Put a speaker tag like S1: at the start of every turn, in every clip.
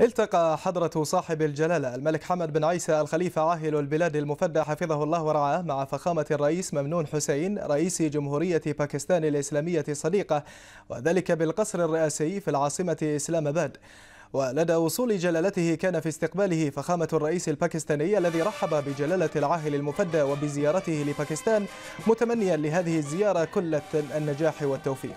S1: التقى حضرة صاحب الجلالة الملك حمد بن عيسى الخليفة عاهل البلاد المفدى حفظه الله ورعاه مع فخامة الرئيس ممنون حسين رئيس جمهورية باكستان الإسلامية الصديقة وذلك بالقصر الرئاسي في العاصمة إسلام آباد ولدى وصول جلالته كان في استقباله فخامة الرئيس الباكستاني الذي رحب بجلالة العاهل المفدى وبزيارته لباكستان متمنيا لهذه الزيارة كل النجاح والتوفيق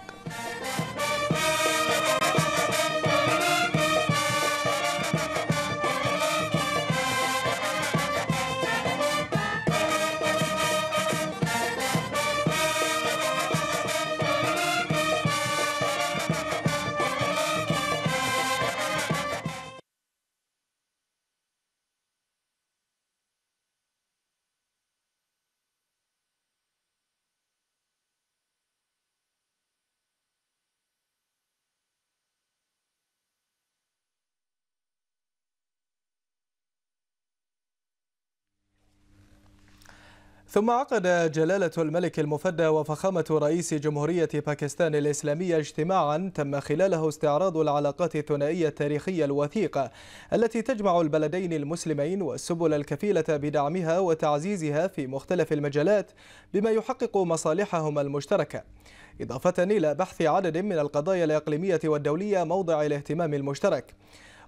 S1: ثم عقد جلالة الملك المفدى وفخامة رئيس جمهورية باكستان الإسلامية اجتماعا تم خلاله استعراض العلاقات الثنائية التاريخية الوثيقة التي تجمع البلدين المسلمين والسبل الكفيلة بدعمها وتعزيزها في مختلف المجالات بما يحقق مصالحهما المشتركة إضافة إلى بحث عدد من القضايا الإقليمية والدولية موضع الاهتمام المشترك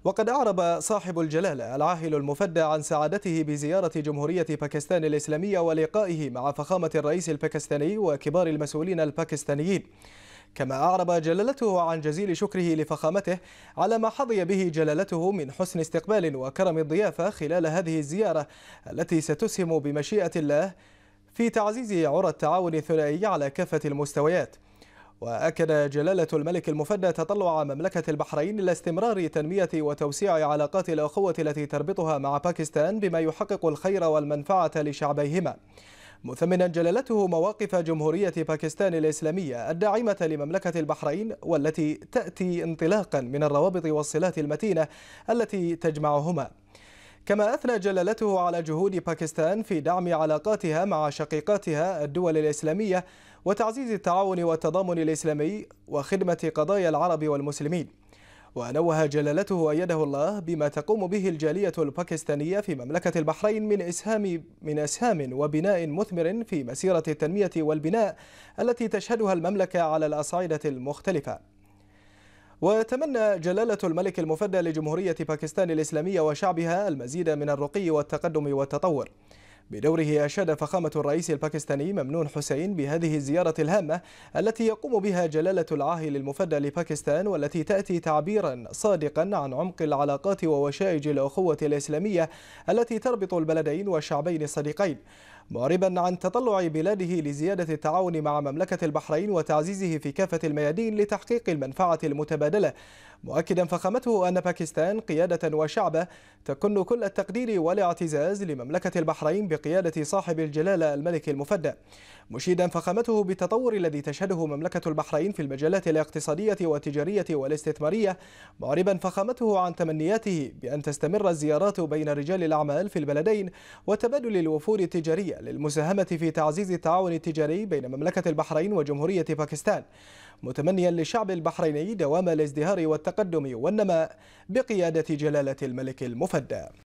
S1: وقد أعرب صاحب الجلالة العاهل المفدى عن سعادته بزيارة جمهورية باكستان الإسلامية ولقائه مع فخامة الرئيس الباكستاني وكبار المسؤولين الباكستانيين كما أعرب جلالته عن جزيل شكره لفخامته على ما حظي به جلالته من حسن استقبال وكرم الضيافة خلال هذه الزيارة التي ستسهم بمشيئة الله في تعزيز عرى التعاون الثنائي على كافة المستويات وأكد جلالة الملك المفدى تطلع مملكة البحرين لاستمرار تنمية وتوسيع علاقات الأخوة التي تربطها مع باكستان بما يحقق الخير والمنفعة لشعبيهما مثمنا جلالته مواقف جمهورية باكستان الإسلامية الداعمة لمملكة البحرين والتي تأتي انطلاقا من الروابط والصلات المتينة التي تجمعهما كما أثنى جلالته على جهود باكستان في دعم علاقاتها مع شقيقاتها الدول الإسلامية وتعزيز التعاون والتضامن الإسلامي وخدمة قضايا العرب والمسلمين ونوه جلالته أيده الله بما تقوم به الجالية الباكستانية في مملكة البحرين من إسهام من إسهام وبناء مثمر في مسيرة التنمية والبناء التي تشهدها المملكة على الأصعدة المختلفة وتمنى جلالة الملك المفدى لجمهورية باكستان الإسلامية وشعبها المزيد من الرقي والتقدم والتطور بدوره أشاد فخامة الرئيس الباكستاني ممنون حسين بهذه الزيارة الهامة التي يقوم بها جلالة العاهل المفدى لباكستان والتي تأتي تعبيرا صادقا عن عمق العلاقات ووشائج الأخوة الإسلامية التي تربط البلدين والشعبين الصديقين معربا عن تطلع بلاده لزيادة التعاون مع مملكة البحرين وتعزيزه في كافة الميادين لتحقيق المنفعة المتبادلة مؤكدا فخامته أن باكستان قيادة وشعبة تكن كل التقدير والاعتزاز لمملكة البحرين بقيادة صاحب الجلالة الملك المفدى مشيدا فخامته بالتطور الذي تشهده مملكة البحرين في المجالات الاقتصادية والتجارية والاستثمارية معربا فخامته عن تمنياته بأن تستمر الزيارات بين رجال الأعمال في البلدين وتبادل الوفود التجارية للمساهمة في تعزيز التعاون التجاري بين مملكة البحرين وجمهورية باكستان متمنيا للشعب البحريني دوام الازدهار والتقدم والنماء بقيادة جلالة الملك المفدى